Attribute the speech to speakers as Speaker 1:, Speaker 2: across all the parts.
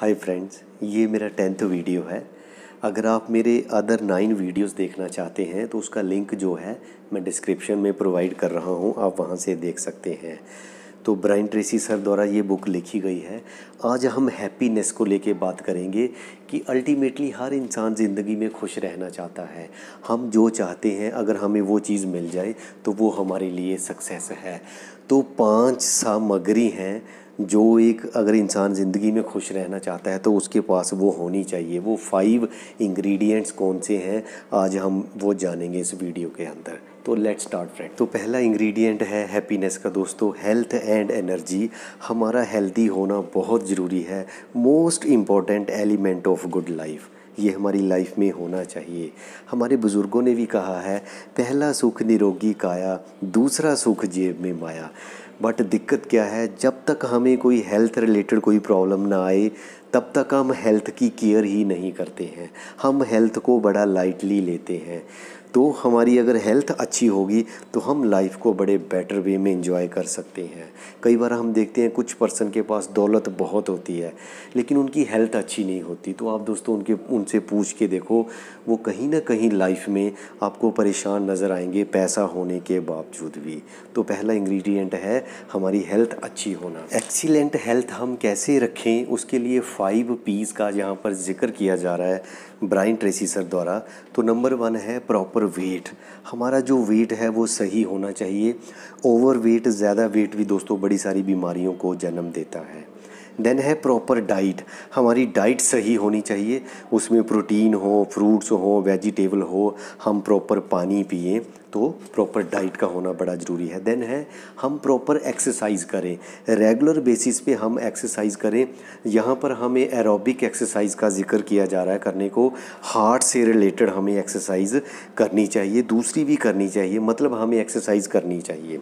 Speaker 1: hi friends ये मेरा tenth video है अगर आप मेरे अदर नाइन वीडियोस देखना चाहते हैं तो उसका लिंक जो है मैं डिस्क्रिप्शन में प्रोवाइड कर रहा हूँ आप वहाँ से देख सकते हैं तो ब्राइन ट्रेसी सर द्वारा ये बुक लिखी गई है आज हम हैप्पीनेस को लेके बात करेंगे कि अल्टीमेटली हर इंसान ज़िंदगी में खुश रहना चाहता है हम जो चाहते हैं अगर हमें वो चीज़ मिल जाए तो वो हमारे लिए सक्सेस है तो पांच सामग्री हैं जो एक अगर इंसान ज़िंदगी में खुश रहना चाहता है तो उसके पास वो होनी चाहिए वो फाइव इंग्रेडिएंट्स कौन से हैं आज हम वो जानेंगे इस वीडियो के अंदर तो लेट्स स्टार्ट फ्रेंड तो पहला इंग्रेडिएंट है हैप्पीनेस का दोस्तों हेल्थ एंड एनर्जी हमारा हेल्दी होना बहुत ज़रूरी है most important element of good life ये हमारी लाइफ में होना चाहिए हमारे बुज़ुर्गों ने भी कहा है पहला सुख निरोगी काया दूसरा सुख जेब में माया बट दिक्कत क्या है जब तक हमें कोई हेल्थ रिलेटेड कोई प्रॉब्लम ना आए तब तक हम हेल्थ की केयर ही नहीं करते हैं हम हेल्थ को बड़ा लाइटली लेते हैं तो हमारी अगर हेल्थ अच्छी होगी तो हम लाइफ को बड़े बेटर वे में इंजॉय कर सकते हैं कई बार हम देखते हैं कुछ पर्सन के पास दौलत बहुत होती है लेकिन उनकी हेल्थ अच्छी नहीं होती तो आप दोस्तों उनके उनसे पूछ के देखो वो कहीं ना कहीं लाइफ में आपको परेशान नज़र आएंगे पैसा होने के बावजूद भी तो पहला इंग्रेडिएंट है हमारी हेल्थ अच्छी होना एक्सीलेंट हेल्थ हम कैसे रखें उसके लिए फाइव पीस का यहाँ पर जिक्र किया जा रहा है ब्राइन ट्रेसी सर द्वारा तो नंबर वन है प्रॉपर वेट हमारा जो वेट है वो सही होना चाहिए ओवर वेट ज़्यादा वेट भी दोस्तों बड़ी सारी बीमारियों को जन्म देता है देन है प्रॉपर डाइट हमारी डाइट सही होनी चाहिए उसमें प्रोटीन हो फ्रूट्स हो वेजिटेबल हो हम प्रॉपर पानी पिए तो प्रॉपर डाइट का होना बड़ा ज़रूरी है देन है हम प्रॉपर एक्सरसाइज करें रेगुलर बेसिस पे हम एक्सरसाइज करें यहाँ पर हमें एरोबिक एक्सरसाइज का जिक्र किया जा रहा है करने को हार्ट से रिलेटेड हमें एक्सरसाइज करनी चाहिए दूसरी भी करनी चाहिए मतलब हमें एक्सरसाइज करनी चाहिए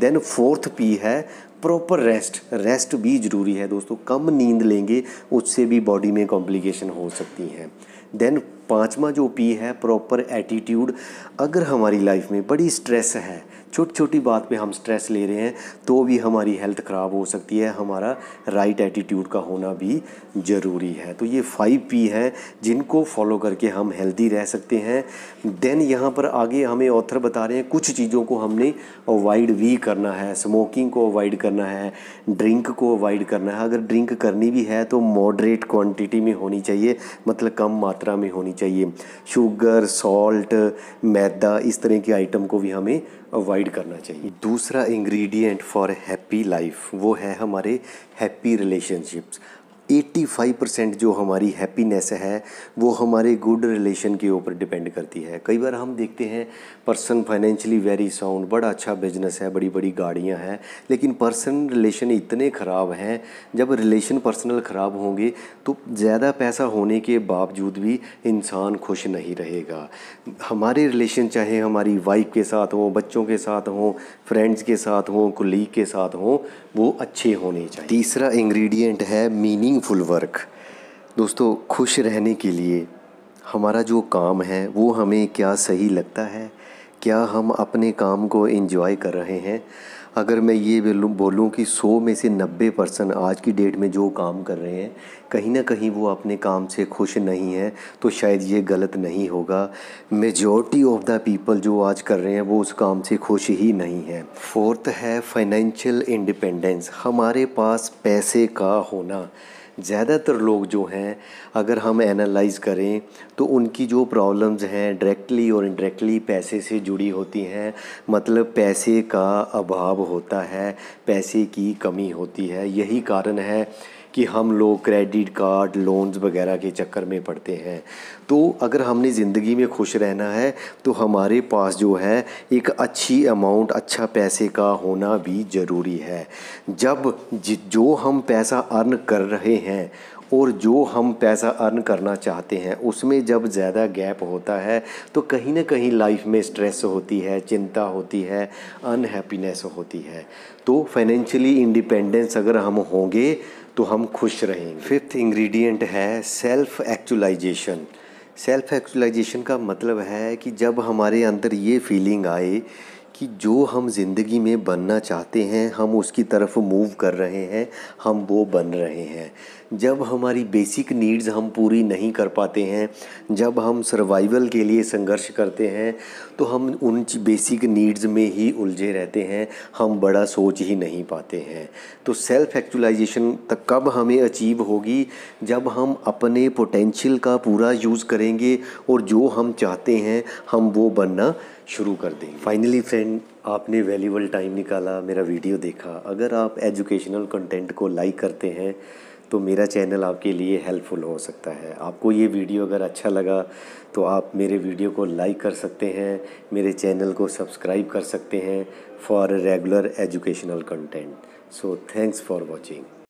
Speaker 1: देन फोर्थ पी है प्रॉपर रेस्ट रेस्ट भी ज़रूरी है दोस्तों कम नींद लेंगे उससे भी बॉडी में कॉम्प्लिकेशन हो सकती हैं देन पाँचवा जो पी है प्रॉपर एटीट्यूड अगर हमारी लाइफ में बड़ी स्ट्रेस है छोटी छोटी बात पे हम स्ट्रेस ले रहे हैं तो भी हमारी हेल्थ ख़राब हो सकती है हमारा राइट एटीट्यूड का होना भी ज़रूरी है तो ये फाइव पी हैं जिनको फॉलो करके हम हेल्दी रह सकते हैं देन यहाँ पर आगे हमें ऑथर बता रहे हैं कुछ चीज़ों को हमने अवॉइड भी करना है स्मोकिंग को अवॉइड करना है ड्रिंक को अवॉइड करना है अगर ड्रिंक करनी भी है तो मॉडरेट क्वान्टिटी में होनी चाहिए मतलब कम मात्रा में होनी चाहिए चाहिए शुगर सॉल्ट मैदा इस तरह के आइटम को भी हमें अवॉइड करना चाहिए दूसरा इंग्रेडिएंट फॉर हैप्पी लाइफ वो है हमारे हैप्पी रिलेशनशिप्स 85 परसेंट जो हमारी हैप्पीनेस है वो हमारे गुड रिलेशन के ऊपर डिपेंड करती है कई बार हम देखते हैं पर्सन फाइनेंशियली वेरी साउंड बड़ा अच्छा बिजनेस है बड़ी बड़ी गाड़ियाँ हैं लेकिन पर्सन रिलेशन इतने ख़राब हैं जब रिलेशन पर्सनल ख़राब होंगे तो ज़्यादा पैसा होने के बावजूद भी इंसान खुश नहीं रहेगा हमारे रिलेशन चाहे हमारी वाइफ के साथ हों बच्चों के साथ हों फ्रेंड्स के साथ हों कुलीग के साथ हों वो अच्छे होने चाहिए तीसरा इंग्रेडिएंट है मीनिंग मीनिंगफुल वर्क दोस्तों खुश रहने के लिए हमारा जो काम है वो हमें क्या सही लगता है क्या हम अपने काम को एंजॉय कर रहे हैं अगर मैं ये बोलूँ कि सौ में से नब्बे परसेंट आज की डेट में जो काम कर रहे हैं कहीं ना कहीं वो अपने काम से खुश नहीं है तो शायद ये गलत नहीं होगा मेजॉरिटी ऑफ द पीपल जो आज कर रहे हैं वो उस काम से खुश ही नहीं है फोर्थ है फाइनेंशियल इंडिपेंडेंस हमारे पास पैसे का होना ज़्यादातर लोग जो हैं अगर हम एनालाइज करें तो उनकी जो प्रॉब्लम्स हैं डायरेक्टली और इनडायरेक्टली पैसे से जुड़ी होती हैं मतलब पैसे का अभाव होता है पैसे की कमी होती है यही कारण है कि हम लोग क्रेडिट कार्ड लोन्स वगैरह के चक्कर में पड़ते हैं तो अगर हमने ज़िंदगी में खुश रहना है तो हमारे पास जो है एक अच्छी अमाउंट अच्छा पैसे का होना भी ज़रूरी है जब जो हम पैसा अर्न कर रहे हैं और जो हम पैसा अर्न करना चाहते हैं उसमें जब ज़्यादा गैप होता है तो कहीं ना कहीं लाइफ में स्ट्रेस होती है चिंता होती है अनहैप्पीनेस होती है तो फाइनेंशियली इंडिपेंडेंस अगर हम होंगे तो हम खुश रहेंगे फिफ्थ इंग्रेडिएंट है सेल्फ एक्चुलाइजेशन सेल्फ एक्चुलाइजेशन का मतलब है कि जब हमारे अंदर ये फीलिंग आए कि जो हम ज़िंदगी में बनना चाहते हैं हम उसकी तरफ मूव कर रहे हैं हम वो बन रहे हैं जब हमारी बेसिक नीड्स हम पूरी नहीं कर पाते हैं जब हम सर्वाइवल के लिए संघर्ष करते हैं तो हम उन बेसिक नीड्स में ही उलझे रहते हैं हम बड़ा सोच ही नहीं पाते हैं तो सेल्फ़ एक्चुलाइजेशन तक कब हमें अचीव होगी जब हम अपने पोटेंशियल का पूरा यूज़ करेंगे और जो हम चाहते हैं हम वो बनना शुरू कर देंगे फाइनली फ्रेंड आपने वैल्यूबल टाइम निकाला मेरा वीडियो देखा अगर आप एजुकेशनल कंटेंट को लाइक करते हैं तो मेरा चैनल आपके लिए हेल्पफुल हो सकता है आपको ये वीडियो अगर अच्छा लगा तो आप मेरे वीडियो को लाइक कर सकते हैं मेरे चैनल को सब्सक्राइब कर सकते हैं for regular educational content so thanks for watching